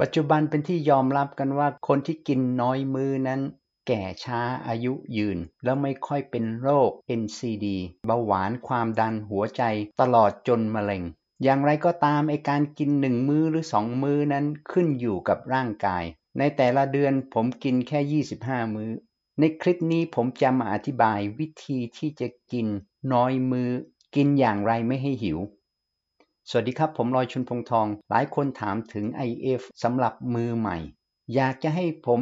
ปัจจุบันเป็นที่ยอมรับกันว่าคนที่กินน้อยมื้อนั้น แก่ช้าอายุยืน แล้วไม่ค่อยเป็นโรค NCD เบาหวานความดันหัวใจ ตลอดจนมะเร็ง อย่างไรก็ตามไอการกินหนึ่งมื้อหรือสองมื้อนั้นขึ้นอยู่กับร่างกาย ในแต่ละเดือนผมกินแค่25มื้อ ในคลิปนี้ผมจะมาอธิบายวิธีที่จะกิน น้อยมื้อกินอย่างไรไม่ให้หิวสวัสดีครับผมลอยชุนพงทอง หลายคนถามถึง IF สำหรับมือใหม่ อยากจะให้ผม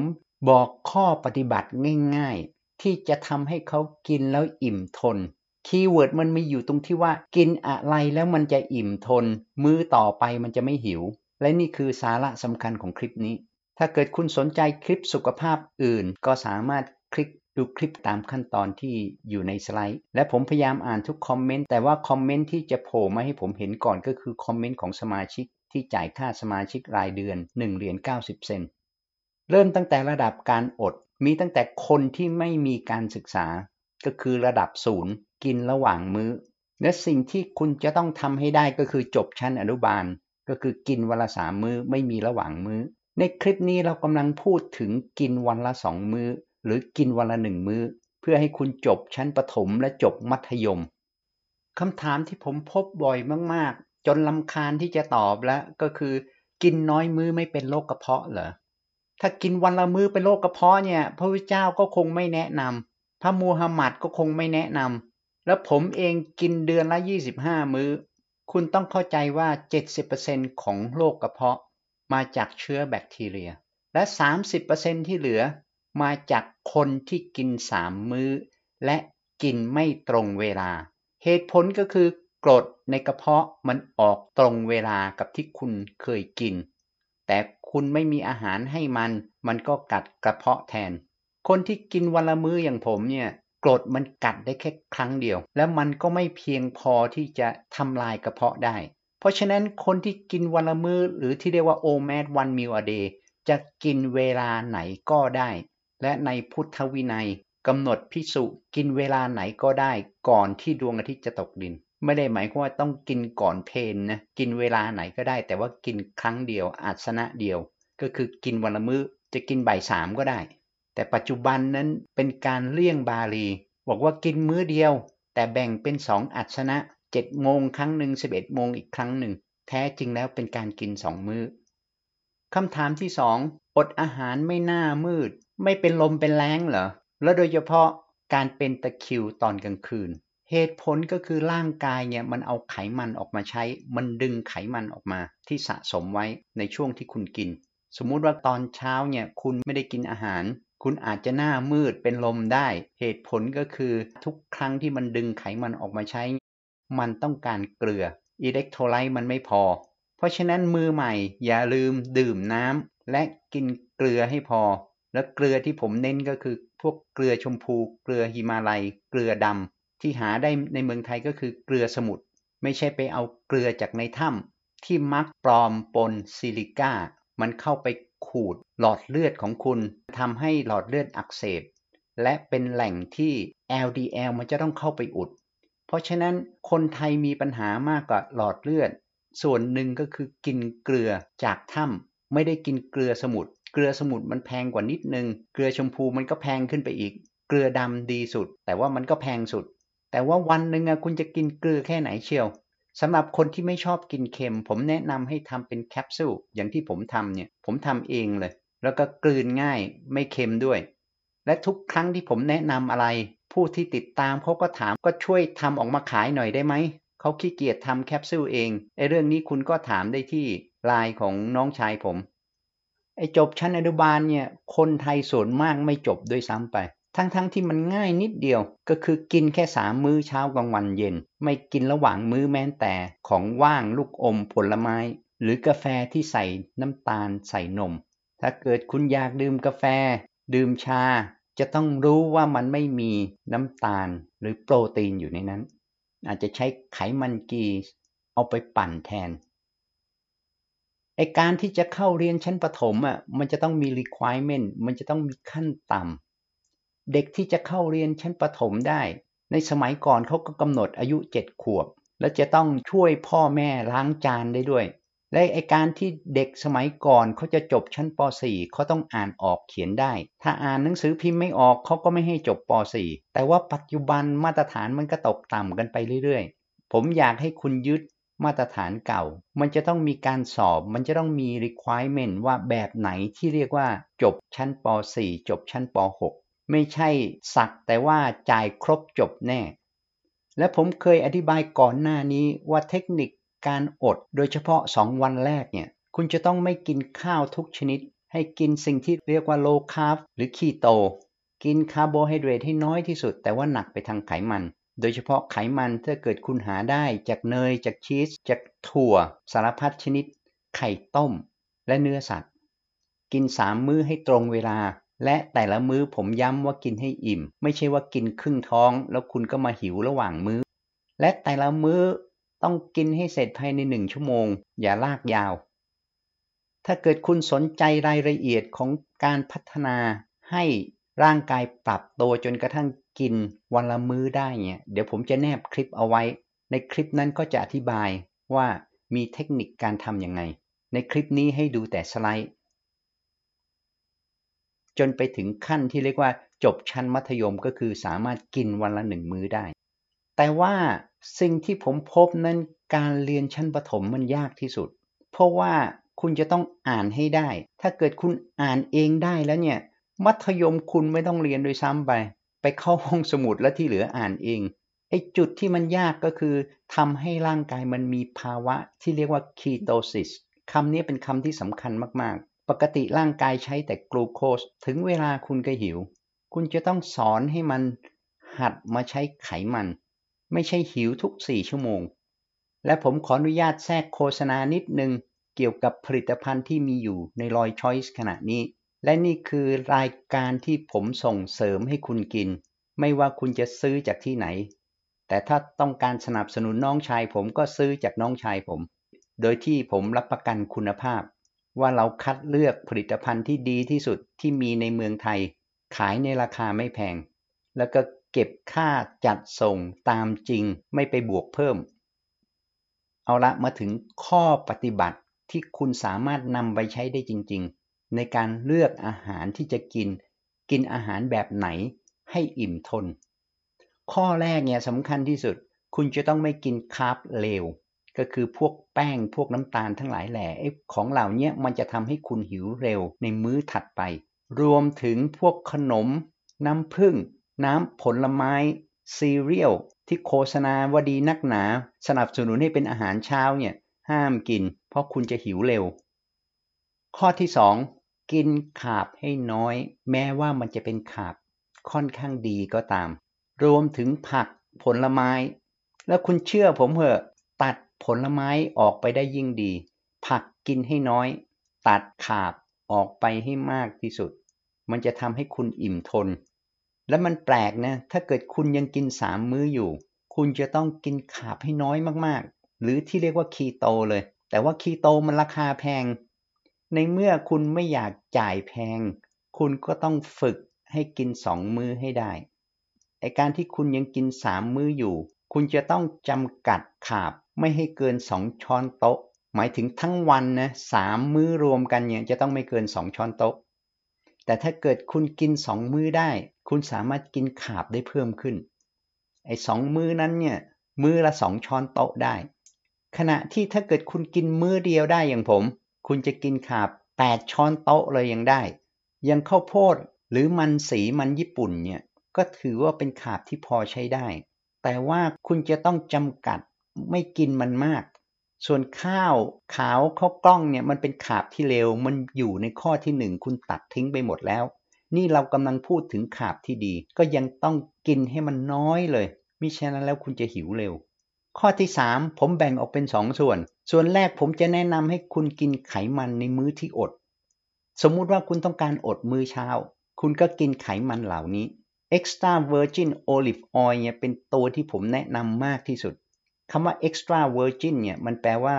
บอกข้อปฏิบัติง่ายๆ ที่จะทำให้เขากินแล้วอิ่มทนคีย์เวิร์ดมันมีอยู่ตรงที่ว่ากินอะไรแล้วมันจะอิ่มทน มือต่อไปมันจะไม่หิว และนี่คือสาระสำคัญของคลิปนี้ ถ้าเกิดคุณสนใจคลิปสุขภาพอื่นก็สามารถคลิกดูคลิปตามขั้นตอนที่อยู่ในสไลด์ และผมพยายามอ่านทุกคอมเมนต์ แต่ว่าคอมเมนต์ที่จะโผล่มาให้ผมเห็นก่อนก็คือคอมเมนต์ของสมาชิกที่จ่ายค่าสมาชิกรายเดือน1เหรียญ90เซน เริ่มตั้งแต่ระดับการอด มีตั้งแต่คนที่ไม่มีการศึกษา ก็คือระดับศูนย์กินระหว่างมื้อ และสิ่งที่คุณจะต้องทำให้ได้ก็คือจบชั้นอนุบาล ก็คือกินวันละสามมื้อไม่มีระหว่างมื้อ ในคลิปนี้เรากำลังพูดถึงกินวันละสองมื้อหรือกินวันละหนึ่งมื้อ เพื่อให้คุณจบชั้นประถมและจบมัธยม คำถามที่ผมพบบ่อยมาก ๆ จนลำคาญที่จะตอบแล้วก็คือกินน้อยมื้อไม่เป็นโรคกระเพาะเหรอ ถ้ากินวันละมื้อเป็นโรคกระเพาะเนี่ยพระพุทธเจ้าก็คงไม่แนะนำพระมูฮัมหมัดก็คงไม่แนะนำแล้วผมเองกินเดือนละ25มื้อ คุณต้องเข้าใจว่า70%ของโรคกระเพาะมาจากเชื้อแบคทีเรีย และ30%ที่เหลือมาจากคนที่กินสามมื้อ และกินไม่ตรงเวลา เหตุผลก็คือกรดในกระเพาะมันออกตรงเวลากับที่คุณเคยกิน แต่คุณไม่มีอาหารให้มัน มันก็กัดกระเพาะแทน คนที่กินวันละมื้ออย่างผมเนี่ยกรดมันกัดได้แค่ครั้งเดียว แล้วมันก็ไม่เพียงพอที่จะทำลายกระเพาะได้ เพราะฉะนั้นคนที่กินวันละมือ้อหรือที่เรียกว่าโอเมดวันมิลอเดจะกินเวลาไหนก็ได้และในพุทธวินัย กำหนดพิสุกินเวลาไหนก็ได้ ก่อนที่ดวงอาทิตย์จะตกดิน ไม่ได้หมายความว่าต้องกินก่อนเพนนะกินเวลาไหนก็ได้ แต่ว่ากินครั้งเดียวอาสนะเดียว ก็คือกินวันละมือ้อจะกินบ่ายสามก็ได้ แต่ปัจจุบันนั้นเป็นการเลี่ยงบาลี บอกว่ากินมื้อเดียว แต่แบ่งเป็นสองอัศนะเจ็ดโมงครั้งหนึ่งสิบเอ็ดโมงอีกครั้งหนึ่งแท้จริงแล้วเป็นการกินสองมือ้อคำถามที่สองอดอาหารไม่น่ามืดไม่เป็นลมเป็นแรงเหรอ แล้วโดยเฉพาะการเป็นตะคิวตอนกลางคืน เหตุผลก็คือร่างกายเนี่ยมันเอาไขมันออกมาใช้ มันดึงไขมันออกมาที่สะสมไว้ในช่วงที่คุณกิน สมมุติว่าตอนเช้าเนี่ยคุณไม่ได้กินอาหาร คุณอาจจะหน้ามืดเป็นลมได้ เหตุผลก็คือทุกครั้งที่มันดึงไขมันออกมาใช้ มันต้องการเกลือ อิเล็กโทรไลต์มันไม่พอ เพราะฉะนั้นมือใหม่อย่าลืมดื่มน้ำและกินเกลือให้พอแล้วเกลือที่ผมเน้นก็คือพวกเกลือชมพูเกลือหิมาลัย เกลือดำ ที่หาได้ในเมืองไทยก็คือเกลือสมุทรไม่ใช่ไปเอาเกลือจากในถ้ำที่มักปลอมปนซิลิก้า มันเข้าไปขูดหลอดเลือดของคุณทำให้หลอดเลือดอักเสบ และเป็นแหล่งที่ LDL มันจะต้องเข้าไปอุด เพราะฉะนั้นคนไทยมีปัญหามากกว่าหลอดเลือด ส่วนหนึ่งก็คือกินเกลือจากถ้ำไม่ได้กินเกลือสมุทรเกลือสมุนมันแพงกว่านิดนึงเกลือชมพูมันก็แพงขึ้นไปอีก เกลือดำดีสุด แต่ว่ามันก็แพงสุด แต่ว่าวันหนึ่งคุณจะกินเกลือแค่ไหนเชียว สำหรับคนที่ไม่ชอบกินเค็ม ผมแนะนำให้ทำเป็นแคปซูลอย่างที่ผมทำเนี่ยผมทำเองเลย แล้วก็กลืนง่ายไม่เค็มด้วย และทุกครั้งที่ผมแนะนำอะไร ผู้ที่ติดตามเขาก็ถามก็ช่วยทำออกมาขายหน่อยได้ไหมเขาขี้เกียจทำแคปซูลเองไอ้เรื่องนี้คุณก็ถามได้ที่ไลน์ของน้องชายผมไอ้จบชั้นอนุบาลเนี่ยคนไทยส่วนมากไม่จบด้วยซ้ำไป ทั้งๆทที่มันง่ายนิดเดียวก็คือกินแค่สามมื้อเช้ากลางวันเย็น ไม่กินระหว่างมื้อแม้แต่ของว่างลูกอมผลไม้ หรือกาแฟที่ใส่น้ำตาลใส่นมถ้าเกิดคุณอยากดื่มกาแฟ ดื่มชา จะต้องรู้ว่ามันไม่มีน้ำตาลหรือโปรตีนอยู่ในนั้น อาจจะใช้ไขมันกีเอาไปปั่นแทนไอการที่จะเข้าเรียนชั้นประถมอ่ะมันจะต้องมี requirement มันจะต้องมีขั้นต่ำเด็กที่จะเข้าเรียนชั้นประถมได้ ในสมัยก่อนเขาก็กำหนดอายุเจ็ดขวบ แล้วจะต้องช่วยพ่อแม่ล้างจานได้ด้วย และไอการที่เด็กสมัยก่อนเขาจะจบชั้นป .4 เขาต้องอ่านออกเขียนได้ ถ้าอ่านหนังสือพิมพ์ไม่ออกเขาก็ไม่ให้จบป .4 แต่ว่าปัจจุบันมาตรฐานมันก็ตกต่ำกันไปเรื่อยๆ ผมอยากให้คุณยึดมาตรฐานเก่ามันจะต้องมีการสอบ มันจะต้องมี requirement ว่าแบบไหนที่เรียกว่าจบชั้นป .4 จบชั้นป .6 ไม่ใช่สักแต่ว่าจ่ายครบจบแน่ และผมเคยอธิบายก่อนหน้านี้ว่าเทคนิคการอดโดยเฉพาะ 2 วันแรกเนี่ย คุณจะต้องไม่กินข้าวทุกชนิด ให้กินสิ่งที่เรียกว่าโลคาร์บหรือคีโตกินคาร์โบไฮเดรตให้น้อยที่สุด แต่ว่าหนักไปทางไขมันโดยเฉพาะไขมัน ถ้าเกิดคุณหาได้จากเนยจากชีสจากถั่ว สารพัดชนิด ไข่ต้มและเนื้อสัตว์ กินสามมื้อให้ตรงเวลา และแต่ละมื้อผมย้ำว่ากินให้อิ่ม ไม่ใช่ว่ากินครึ่งท้องแล้วคุณก็มาหิวระหว่างมื้อ และแต่ละมื้อต้องกินให้เสร็จภายในหนึ่งชั่วโมง อย่าลากยาว ถ้าเกิดคุณสนใจรายละเอียดของการพัฒนาให้ร่างกายปรับตัวจนกระทั่งกินวันละมื้อได้เนี่ยเดี๋ยวผมจะแนบคลิปเอาไว้ ในคลิปนั้นก็จะอธิบายว่ามีเทคนิคการทำยังไง ในคลิปนี้ให้ดูแต่สไลด์ จนไปถึงขั้นที่เรียกว่า จบชั้นมัธยมก็คือสามารถกินวันละหนึ่งมื้อได้ แต่ว่าสิ่งที่ผมพบนั้น การเรียนชั้นประถมมันยากที่สุด เพราะว่าคุณจะต้องอ่านให้ได้ ถ้าเกิดคุณอ่านเองได้แล้วเนี่ยมัธยมคุณไม่ต้องเรียนโดยซ้ำไปไปเข้าห้องสมุดและที่เหลืออ่านเอง ไอ้จุดที่มันยากก็คือทำให้ร่างกายมันมีภาวะที่เรียกว่าคีโตซิสคำนี้เป็นคำที่สำคัญมากๆ ปกติร่างกายใช้แต่กลูโคส ถึงเวลาคุณก็หิว คุณจะต้องสอนให้มันหัดมาใช้ไขมัน ไม่ใช่หิวทุกสี่ชั่วโมง และผมขออนุญาตแทรกโฆษณานิดนึงเกี่ยวกับผลิตภัณฑ์ที่มีอยู่ในรอยชอยส์ขณะนี้และนี่คือรายการที่ผมส่งเสริมให้คุณกิน ไม่ว่าคุณจะซื้อจากที่ไหน แต่ถ้าต้องการสนับสนุนน้องชายผมก็ซื้อจากน้องชายผม โดยที่ผมรับประกันคุณภาพ ว่าเราคัดเลือกผลิตภัณฑ์ที่ดีที่สุดที่มีในเมืองไทยขายในราคาไม่แพง แล้วก็เก็บค่าจัดส่งตามจริงไม่ไปบวกเพิ่ม เอาละมาถึงข้อปฏิบัติที่คุณสามารถนำไปใช้ได้จริงๆในการเลือกอาหารที่จะกิน กินอาหารแบบไหนให้อิ่มทน ข้อแรกเนี่ยสำคัญที่สุด คุณจะต้องไม่กินคาร์บเลวก็คือพวกแป้งพวกน้ำตาลทั้งหลายแหล่ของเหล่านี้มันจะทำให้คุณหิวเร็วในมื้อถัดไป รวมถึงพวกขนมน้ำผึ้งน้ำผลไม้ ซีเรียลที่โฆษณาว่าดีนักหนา สนับสนุนให้เป็นอาหารเช้าเนี่ยห้ามกิน เพราะคุณจะหิวเร็ว ข้อที่กินขาบให้น้อย แม้ว่ามันจะเป็นขาบค่อนข้างดีก็ตาม รวมถึงผักผลไม้ แล้วคุณเชื่อผมเหอะตัดผลไม้ออกไปได้ยิ่งดี ผักกินให้น้อย ตัดขาบออกไปให้มากที่สุด มันจะทำให้คุณอิ่มทน และมันแปลกนะถ้าเกิดคุณยังกินสามมื้ออยู่ คุณจะต้องกินขาบให้น้อยมากๆ หรือที่เรียกว่าคีโตเลย แต่ว่าคีโตมันราคาแพงในเมื่อคุณไม่อยากจ่ายแพง คุณก็ต้องฝึกให้กินสองมื้อให้ได้ ไอการที่คุณยังกินสามมื้ออยู่ คุณจะต้องจำกัดขาบไม่ให้เกินสองช้อนโต๊ะ หมายถึงทั้งวันนะสามมื้อรวมกันเนี่ยจะต้องไม่เกินสองช้อนโต๊ะ แต่ถ้าเกิดคุณกินสองมื้อได้ คุณสามารถกินขาบได้เพิ่มขึ้น ไอสองมื้อนั้นเนี่ยมื้อละสองช้อนโต๊ะได้ ขณะที่ถ้าเกิดคุณกินมื้อเดียวได้อย่างผมคุณจะกินขาแปดช้อนโต๊ะเลยยังได้ ยังข้าวโพดหรือมันสีมันญี่ปุ่นเนี่ย ก็ถือว่าเป็นขาบที่พอใช้ได้ แต่ว่าคุณจะต้องจำกัดไม่กินมันมาก ส่วนข้าวขาวข้าวกล้องเนี่ยมันเป็นขาบที่เลวมันอยู่ในข้อที่หนึ่งคุณตัดทิ้งไปหมดแล้ว นี่เรากำลังพูดถึงขาบที่ดี ก็ยังต้องกินให้มันน้อยเลย มิฉะนั้นแล้วคุณจะหิวเร็วข้อที่ 3 ผมแบ่งออกเป็น 2 ส่วน ส่วนแรกผมจะแนะนำให้คุณกินไขมันในมื้อที่อด สมมุติว่าคุณต้องการอดมื้อเช้า คุณก็กินไขมันเหล่านี้ extra virgin olive oil เนี่ยเป็นตัวที่ผมแนะนำมากที่สุด คำว่า extra virgin เนี่ยมันแปลว่า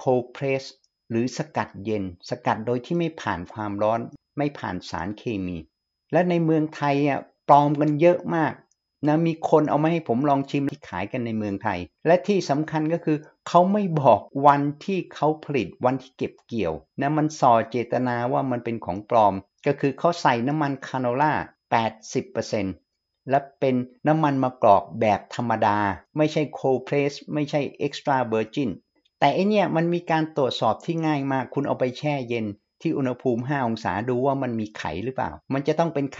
cold press หรือสกัดเย็น สกัดโดยที่ไม่ผ่านความร้อน ไม่ผ่านสารเคมี และในเมืองไทยอ่ะปลอมกันเยอะมากนะมีคนเอามาให้ผมลองชิมที่ขายกันในเมืองไทย และที่สำคัญก็คือเขาไม่บอกวันที่เขาผลิตวันที่เก็บเกี่ยวนะมันส่อเจตนาว่ามันเป็นของปลอม ก็คือเขาใส่น้ำมันคาโนล่า 80%และเป็นน้ำมันมะกรอกแบบธรรมดา ไม่ใช่โคเพรสไม่ใช่เอ็กซ์ตร้าเวอร์จินแต่ไอเนี่ยมันมีการตรวจสอบที่ง่ายมากคุณเอาไปแช่เย็นที่อุณหภูมิ5องศาดูว่ามันมีไขหรือเปล่า มันจะต้องเป็นไข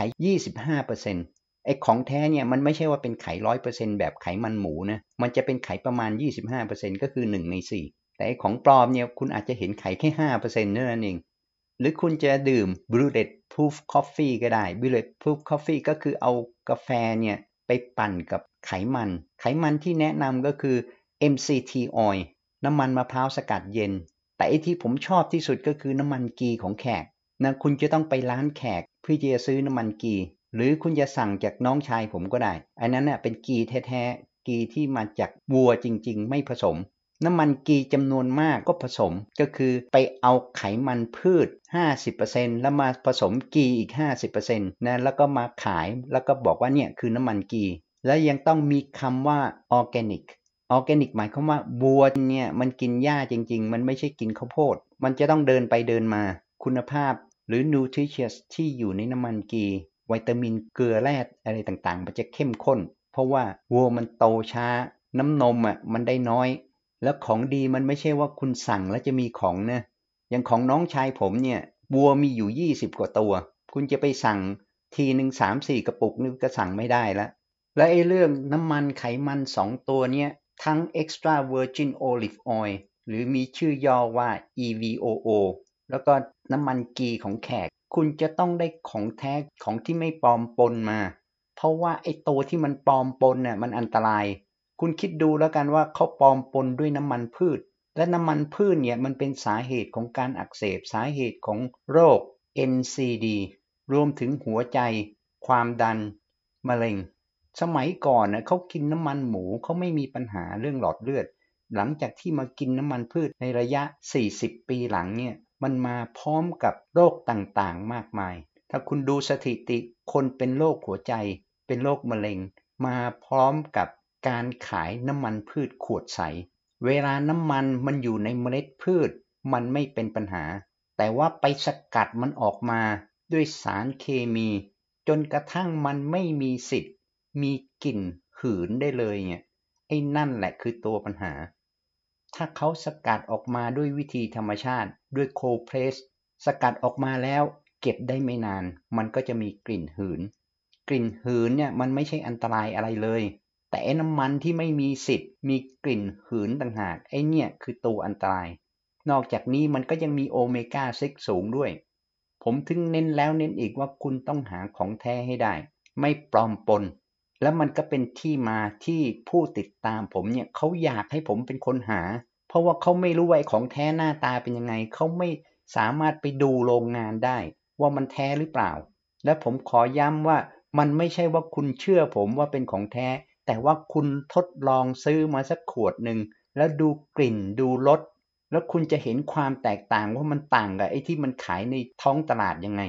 25%ไอ้ของแท้เนี่ยมันไม่ใช่ว่าเป็นไขร้อยเปอร์เซ็นแบบไขมันหมูนะ มันจะเป็นไขประมาณ 25%ก็คือ 1 ใน 4 แต่ไอ้ของปลอมเนี่ยคุณอาจจะเห็นไขแค่ 5%เท่านั้นเอง หรือคุณจะดื่ม Bullet Proof Coffee ก็ได้ Bullet Proof Coffee ก็คือเอากาแฟเนี่ย ไปปั่นกับไขมัน ไขมันที่แนะนำก็คือ MCT oil น้ำมันมะพร้าวสกัดเย็น แต่ไอที่ผมชอบที่สุดก็คือน้ำมันกีของแขกนะคุณจะต้องไปร้านแขกเพื่อจะซื้อน้ำมันกีหรือคุณจะสั่งจากน้องชายผมก็ได้ อันนั้นเน่ยเป็นกีแท้ๆ กีที่มาจากวัวจริงๆ ไม่ผสม น้ำมันกีจำนวนมากก็ผสม ก็คือไปเอาไขมันพืช 50%แล้วมาผสมกีอีก 50%นะแล้วก็มาขาย แล้วก็บอกว่าเนี่ยคือน้ำมันกี และยังต้องมีคำว่าออร์แกนิกออร์แกนิกหมายความว่าบัวเนี่ยมันกินหญ้าจริงๆ มันไม่ใช่กินข้าวโพดมันจะต้องเดินไปเดินมา คุณภาพหรือนูทริชเชสที่อยู่ในน้ำมันกีวิตามินเกลือแร่อะไรต่างๆ มันจะเข้มข้น เพราะว่าวัวมันโตช้า น้ำนมอ่ะมันได้น้อย แล้วของดีมันไม่ใช่ว่าคุณสั่งแล้วจะมีของนะ อย่างของน้องชายผมเนี่ยวัวมีอยู่ 20 กว่าตัว คุณจะไปสั่งทีหนึ่งสามสี่กระปุกนี่ก็สั่งไม่ได้ละและไอ้เรื่องน้ำมันไขมันสองตัวเนี้ยทั้ง extra virgin olive oil หรือมีชื่อย่อว่า EVOO แล้วก็น้ำมันกีของแขกคุณจะต้องได้ของแท้ของที่ไม่ปลอมปนมา เพราะว่าไอ้ตัวที่มันปลอมปนเนี่ยมันอันตราย คุณคิดดูแล้วกันว่าเขาปลอมปนด้วยน้ำมันพืช และน้ำมันพืชเนี่ยมันเป็นสาเหตุของการอักเสบสาเหตุของโรค NCD รวมถึงหัวใจความดันมะเร็ง สมัยก่อนนะเขากินน้ำมันหมูเขาไม่มีปัญหาเรื่องหลอดเลือด หลังจากที่มากินน้ำมันพืชในระยะ 40 ปีหลังเนี่ยมันมาพร้อมกับโรคต่างๆมากมาย ถ้าคุณดูสถิติคนเป็นโรคหัวใจ เป็นโรคมะเร็ง มาพร้อมกับการขายน้ำมันพืชขวดใส เวลาน้ำมันมันอยู่ในเมล็ดพืชมันไม่เป็นปัญหา แต่ว่าไปสกัดมันออกมา ด้วยสารเคมี จนกระทั่งมันไม่มีสิทธิ์มีกลิ่นหืนได้เลยเนี่ยไอ้นั่นแหละคือตัวปัญหาถ้าเขาสกัดออกมาด้วยวิธีธรรมชาติด้วยโคเพรสสกัดออกมาแล้วเก็บได้ไม่นาน มันก็จะมีกลิ่นหืน กลิ่นหืนเนี่ยมันไม่ใช่อันตรายอะไรเลย แต่น้ำมันที่ไม่มีสิทธิ์ มีกลิ่นหืนต่างหาก ไอ้เนี่ยคือตัวอันตราย นอกจากนี้มันก็ยังมีโอเมก้าซิกสูงด้วย ผมถึงเน้นแล้วเน้นอีกว่าคุณต้องหาของแท้ให้ได้ ไม่ปลอมปนแล้วมันก็เป็นที่มาที่ผู้ติดตามผมเนี่ยเขาอยากให้ผมเป็นคนหา เพราะว่าเขาไม่รู้ว่าของแท้หน้าตาเป็นยังไงเขาไม่สามารถไปดูโรงงานได้ ว่ามันแท้หรือเปล่า และผมขอย้ำว่ามันไม่ใช่ว่าคุณเชื่อผมว่าเป็นของแท้ แต่ว่าคุณทดลองซื้อมาสักขวดหนึ่งแล้วดูกลิ่นดูรสแล้วคุณจะเห็นความแตกต่างว่ามันต่างกับไอ้ที่มันขายในท้องตลาดยังไง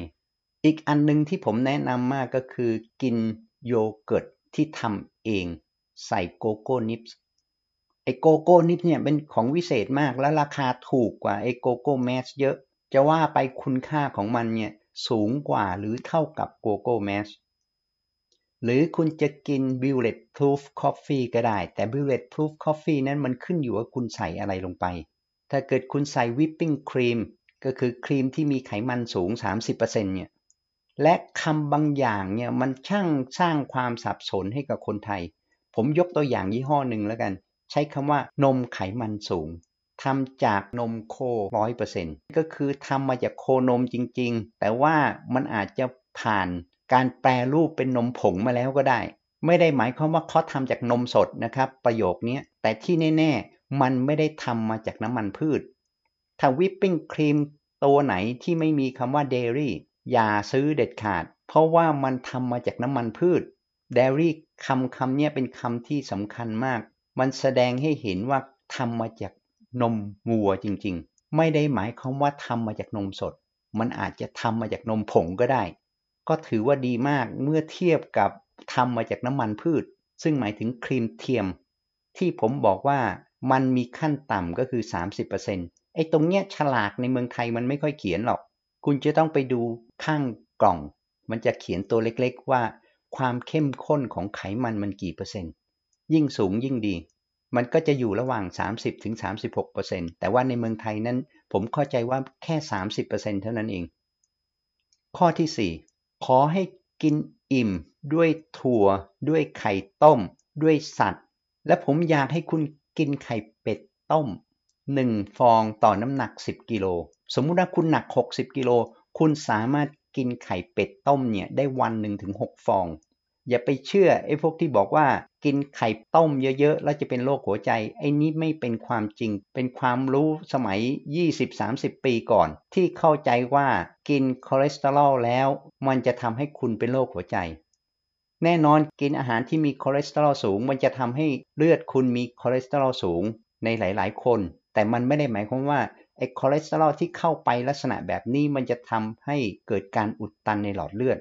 อีกอันนึงที่ผมแนะนำมากก็คือ กินโยเกิร์ตที่ทำเองใส่โกโก้นิปส์ไอโกโก้นิปเนี่ยเป็นของวิเศษมากและราคาถูกกว่าไอโกโก้แมสเยอะ จะว่าไปคุณค่าของมันเนี่ย สูงกว่าหรือเท่ากับโกโก้แมสหรือคุณจะกิน Bullet Proof Coffee ก็ได้ แต่ Bullet Proof Coffee นั้นมันขึ้นอยู่ว่าคุณใส่อะไรลงไป ถ้าเกิดคุณใส่วิปปิ้งครีมก็คือครีมที่มีไขมันสูง 30%เนี่ยและคำบางอย่างเนี่ยมันช่างสร้างความสับสนให้กับคนไทย ผมยกตัวอย่างยี่ห้อหนึ่งแล้วกัน ใช้คำว่านมไขมันสูงทำจากนมโคร้อยเปอร์เซ็นต์ก็คือทำมาจากโคนมจริงๆ แต่ว่ามันอาจจะผ่านการแปรรูปเป็นนมผงมาแล้วก็ได้ ไม่ได้หมายความว่าเขาทำจากนมสดนะครับประโยคนี้แต่ที่แน่ๆมันไม่ได้ทำมาจากน้ำมันพืช ถ้าวิปปิ้งครีมตัวไหนที่ไม่มีคำว่าเดรี่อย่าซื้อเด็ดขาด เพราะว่ามันทำมาจากน้ำมันพืชเด i ี่คำคำนี้เป็นคำที่สำคัญมาก มันแสดงให้เห็นว่าทำมาจากนมวัวจริงๆ ไม่ได้หมายความว่าทำมาจากนมสด มันอาจจะทำมาจากนมผงก็ได้ ก็ถือว่าดีมากเมื่อเทียบกับทำมาจากน้ำมันพืช ซึ่งหมายถึงครีมเทียม ที่ผมบอกว่ามันมีขั้นต่ำก็คือ 30%ไอ้ตรงเนี้ยฉลากในเมืองไทยมันไม่ค่อยเขียนหรอกคุณจะต้องไปดูข้างกล่อง มันจะเขียนตัวเล็กๆว่าความเข้มข้นของไขมันมันกี่เปอร์เซ็นต์ ยิ่งสูงยิ่งดี มันก็จะอยู่ระหว่าง 30-36%แต่ว่าในเมืองไทยนั้นผมเข้าใจว่าแค่ 30%เท่านั้นเอง ข้อที่ 4 ขอให้กินอิ่มด้วยถั่วด้วยไข่ต้มด้วยสัตว์ และผมอยากให้คุณกินไข่เป็ดต้ม 1 ฟองต่อน้ำหนัก 10กิโลสมมุติว่าคุณหนัก 60 กิโล คุณสามารถกินไข่เป็ดต้มเนี่ย ได้วันหนึ่งถึง6ฟอง อย่าไปเชื่อไอ้พวกที่บอกว่ากินไข่ต้มเยอะๆ แล้วจะเป็นโรคหัวใจ ไอ้นี้ไม่เป็นความจริง เป็นความรู้สมัย 20-30 ปีก่อน ที่เข้าใจว่ากินคอเลสเตอรอลแล้ว มันจะทำให้คุณเป็นโรคหัวใจ แน่นอนกินอาหารที่มีคอเลสเตอรอลสูง มันจะทำให้เลือดคุณมีคอเลสเตอรอลสูงในหลายๆ คน แต่มันไม่ได้หมายความว่าไอ้คอเลสเตอรอลที่เข้าไปลักษณะแบบนี้มันจะทำให้เกิดการอุดตันในหลอดเลือด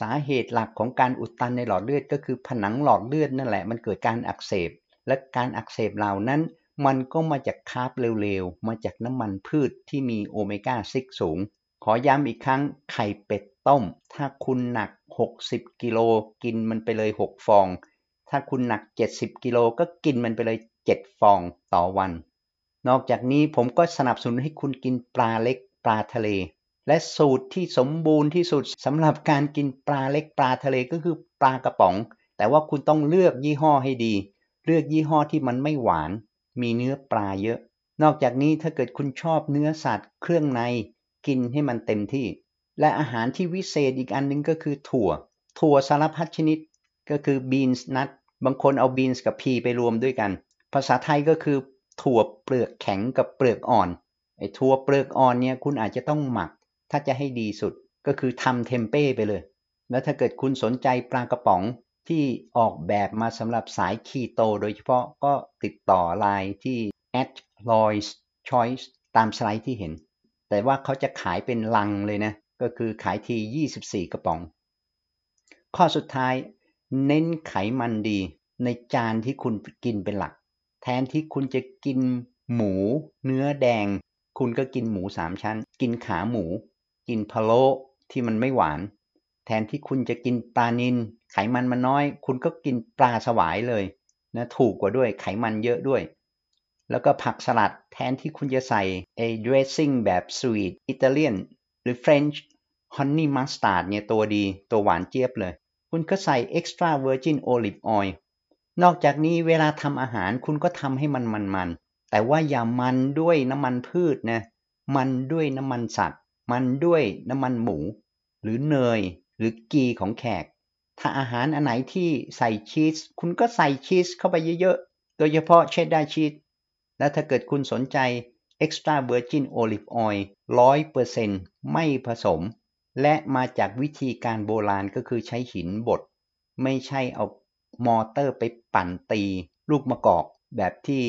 สาเหตุหลักของการอุดตันในหลอดเลือดก็คือผนังหลอดเลือดนั่นแหละ มันเกิดการอักเสบ และการอักเสบเหล่านั้น มันก็มาจากคาร์บเร็วๆ มาจากน้ำมันพืชที่มีโอเมก้าซิกสูง ขอย้ำอีกครั้งไข่เป็ดต้ม ถ้าคุณหนัก 60 กิโลกินมันไปเลย 6 ฟอง ถ้าคุณหนัก 70 กิโลก็กินมันไปเลย 7 ฟองต่อวันนอกจากนี้ผมก็สนับสนุนให้คุณกินปลาเล็กปลาทะเล และสูตรที่สมบูรณ์ที่สุดสำหรับการกินปลาเล็กปลาทะเลก็คือปลากระป๋อง แต่ว่าคุณต้องเลือกยี่ห้อให้ดี เลือกยี่ห้อที่มันไม่หวาน มีเนื้อปลาเยอะ นอกจากนี้ถ้าเกิดคุณชอบเนื้อสัตว์เครื่องใน กินให้มันเต็มที่ และอาหารที่วิเศษอีกอันนึงก็คือถั่ว ถั่วสารพัดชนิด ก็คือบีนส์นัทบางคนเอาบีนส์กับพีไปรวมด้วยกัน ภาษาไทยก็คือถั่วเปลือกแข็งกับเปลือกอ่อน ไอ้ถั่วเปลือกอ่อนเนี่ยคุณอาจจะต้องหมัก ถ้าจะให้ดีสุดก็คือทำเทมเป้ไปเลย แล้วถ้าเกิดคุณสนใจปลากระป๋อง ที่ออกแบบมาสำหรับสายคีโตโดยเฉพาะก็ติดต่อไลน์ที่ at l o y s choice ตามสไลด์ที่เห็น แต่ว่าเขาจะขายเป็นลังเลยนะ ก็คือขายที 24 กระป๋อง ข้อสุดท้ายเน้นไขมันดีในจานที่คุณกินเป็นหลักแทนที่คุณจะกินหมูเนื้อแดง คุณก็กินหมูสามชั้น กินขาหมู กินพะโล้ที่มันไม่หวาน แทนที่คุณจะกินปลานิลไขมันมันน้อย คุณก็กินปลาสวายเลยนะถูกกว่าด้วยไขมันเยอะด้วย แล้วก็ผักสลัด แทนที่คุณจะใส่ไอ้ดรสซิ่งแบบสวีทอิตาเลียน หรือเฟรนช์ฮันนี่มัสตาร์ดเนี่ย ตัวดีตัวหวานเจี๊ยบเลย คุณก็ใส่เอ็ก์ extra virgin o l i v ออ i l นอกจากนี้เวลาทำอาหารคุณก็ทำให้มันมันมันแต่ว่าอย่ามันด้วยน้ำมันพืชนะ มันด้วยน้ำมันสัตว์ มันด้วยน้ำมันหมู หรือเนย หรือกีของแขก ถ้าอาหารอันไหนที่ใส่ชีส คุณก็ใส่ชีสเข้าไปเยอะๆโดยเฉพาะเชดดาร์ชีสและถ้าเกิดคุณสนใจ extra virgin olive oil ร้อยเปอร์เซ็นไม่ผสม และมาจากวิธีการโบราณก็คือใช้หินบดไม่ใช่เอามอเตอร์ไปปั่นตี ลูกมะกอกแบบที่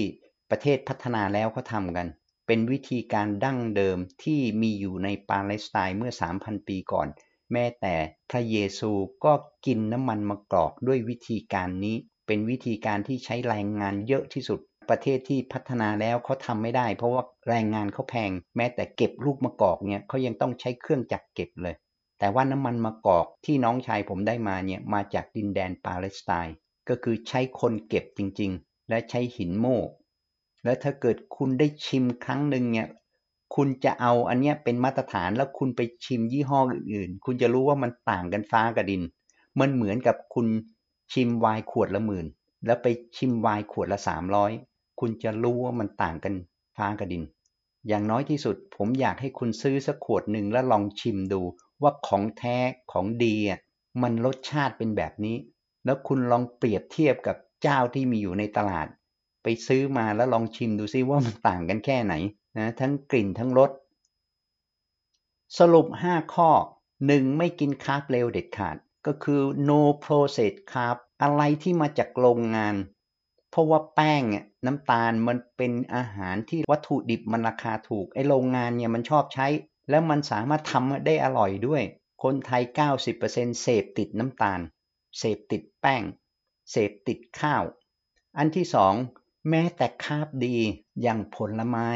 ประเทศพัฒนาแล้วเขาทำกัน เป็นวิธีการดั้งเดิมที่มีอยู่ในปาเลสไตน์เมื่อ 3,000 ปีก่อน แม้แต่พระเยซูก็กินน้ำมันมะกอกด้วยวิธีการนี้ เป็นวิธีการที่ใช้แรงงานเยอะที่สุด ประเทศที่พัฒนาแล้วเขาทำไม่ได้ เพราะว่าแรงงานเขาแพง แม้แต่เก็บลูกมะกอกเนี่ยเขายังต้องใช้เครื่องจักรเก็บเลยแต่ว่าน้ำมันมะกอกที่น้องชายผมได้มาเนี่ยมาจากดินแดนปาเลสไตน์ก็คือใช้คนเก็บจริงๆ และใช้หินโมกแล้วถ้าเกิดคุณได้ชิมครั้งหนึ่งเนี่ยคุณจะเอาอันเนี้ยเป็นมาตรฐานแล้วคุณไปชิมยี่ห้ออื่นๆคุณจะรู้ว่ามันต่างกันฟ้ากับดินมันเหมือนกับคุณชิมไวน์ขวดละหมื่น แล้วไปชิมไวน์ขวดละสามร้อยคุณจะรู้ว่ามันต่างกันฟ้ากับดิน อย่างน้อยที่สุดผมอยากให้คุณซื้อสักขวดหนึ่งแล้วลองชิมดูว่าของแท้ของดีมันรสชาติเป็นแบบนี้ แล้วคุณลองเปรียบเทียบกับเจ้าที่มีอยู่ในตลาด ไปซื้อมาแล้วลองชิมดูซิว่ามันต่างกันแค่ไหนนะทั้งกลิ่นทั้งรส สรุป 5 ข้อ 1. ไม่กินคาร์บเร็วเด็ดขาดก็คือ no processed carb อะไรที่มาจากโรงงาน เพราะว่าแป้งนน้ำตาลมันเป็นอาหารที่วัตถุดิบมันราคาถูกไอโรงงานเนี่ยมันชอบใช้แล้วมันสามารถทำได้อร่อยด้วย คนไทย 90%เสพติดน้ำตาล เสพติดแป้ง เสพติดข้าว อันที่สองแม้แต่คาบดีอย่างผลไม้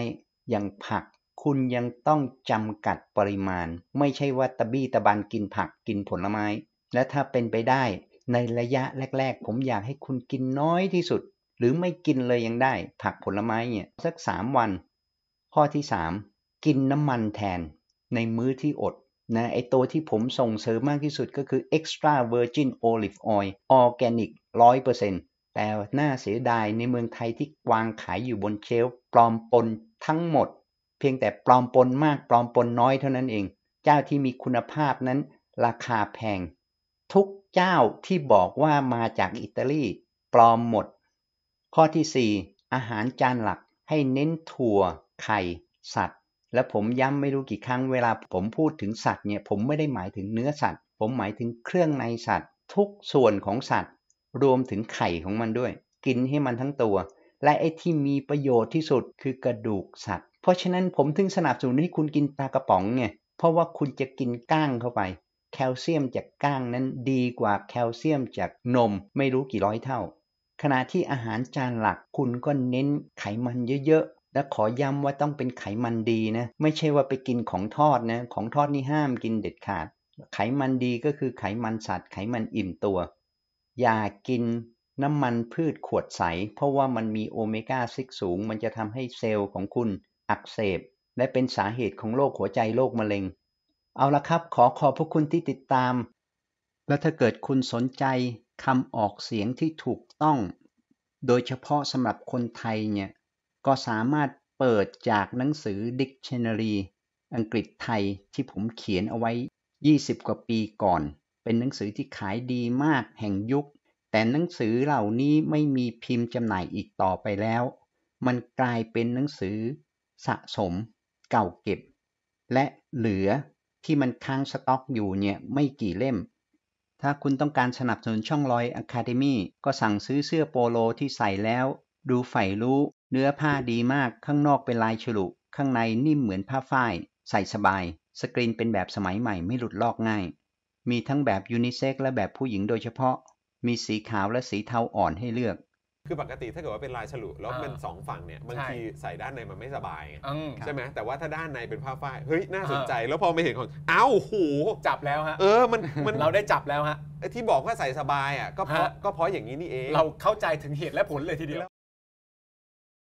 อย่างผัก คุณยังต้องจำกัดปริมาณ ไม่ใช่ว่าตะบี้ตะบันกินผักกินผลไม้ และถ้าเป็นไปได้ในระยะแรก ๆ ผมอยากให้คุณกินน้อยที่สุด หรือไม่กินเลยยังได้ ผักผลไม้เนี่ยสักสามวัน ข้อที่สามกินน้ำมันแทนในมื้อที่อดนะ ไอตัวที่ผมส่งเสริมมากที่สุดก็คือ extra virgin olive oil organic 100%แต่น่าเสียดายในเมืองไทยที่วางขายอยู่บนเชลปลอมปนทั้งหมด เพียงแต่ปลอมปนมากปลอมปนน้อยเท่านั้นเอง เจ้าที่มีคุณภาพนั้นราคาแพง ทุกเจ้าที่บอกว่ามาจากอิตาลีปลอมหมด ข้อที่ 4 อาหารจานหลักให้เน้นถั่วไข่สัตวและผมย้ำไม่รู้กี่ครั้งเวลาผมพูดถึงสัตว์เนี่ยผมไม่ได้หมายถึงเนื้อสัตว์ ผมหมายถึงเครื่องในสัตว์ ทุกส่วนของสัตว์ รวมถึงไข่ของมันด้วย กินให้มันทั้งตัว และไอ้ที่มีประโยชน์ที่สุดคือกระดูกสัตว์ เพราะฉะนั้นผมถึงสนับสนุนให้คุณกินปลากระป๋องเนี่ยเพราะว่าคุณจะกิน ก้างเข้าไป แคลเซียมจากก้างนั้นดีกว่าแคลเซียมจากนมไม่รู้กี่ร้อยเท่า ขณะที่อาหารจานหลัก คุณก็เน้นไขมันเยอะและขอย้ำว่าต้องเป็นไขมันดีนะไม่ใช่ว่าไปกินของทอดนะของทอดนี่ห้ามกินเด็ดขาด ไขมันดีก็คือไขมันสัตว์ไขมันอิ่มตัว อย่ากินน้ำมันพืชขวดใส เพราะว่ามันมีโอเมก้าซิกสูง มันจะทำให้เซลล์ของคุณอักเสบ และเป็นสาเหตุของโรคหัวใจโรคมะเร็ง เอาละครับขอขอบพระคุณที่ติดตาม และถ้าเกิดคุณสนใจคำออกเสียงที่ถูกต้อง โดยเฉพาะสำหรับคนไทยเนี่ยก็สามารถเปิดจากหนังสือ Dictionary อังกฤษไทยที่ผมเขียนเอาไว้ 20 กว่าปีก่อน เป็นหนังสือที่ขายดีมากแห่งยุค แต่หนังสือเหล่านี้ไม่มีพิมพ์จำหน่ายอีกต่อไปแล้ว มันกลายเป็นหนังสือสะสม เก่าเก็บ และเหลือที่มันค้างสต็อกอยู่เนี่ยไม่กี่เล่ม ถ้าคุณต้องการสนับสนุนช่องลอย Academy ก็สั่งซื้อเสื้อโปโลที่ใส่แล้วดูใฝ่รู้เนื้อผ้าดีมากข้างนอกเป็นลายฉลุข้างในนิ่มเหมือนผ้าฝ้าย ใส่สบาย สกรีนเป็นแบบสมัยใหม่ไม่หลุดลอกง่าย มีทั้งแบบยูนิเซ็กและแบบผู้หญิงโดยเฉพาะ มีสีขาวและสีเทาอ่อนให้เลือก คือปกติถ้าเกิดว่าเป็นลายฉลุ แล้วเป็นสองฝั่งเนี่ย บางทีใส่ด้านในมันไม่สบาย ใช่ไหมแต่ว่าถ้าด้านในเป็นผ้าฝ้ายเฮ้ยน่าสนใจ แล้วพอไปเห็นของอ้าวหูจับแล้วฮะเออมันมันเราได้จับแล้วฮะที่บอกว่าใส่สบายอ่ะก็เพราะก็เพราะอย่างนี้นี่เองเราเข้าใจถึงเหตุและผลเลยทีเดียว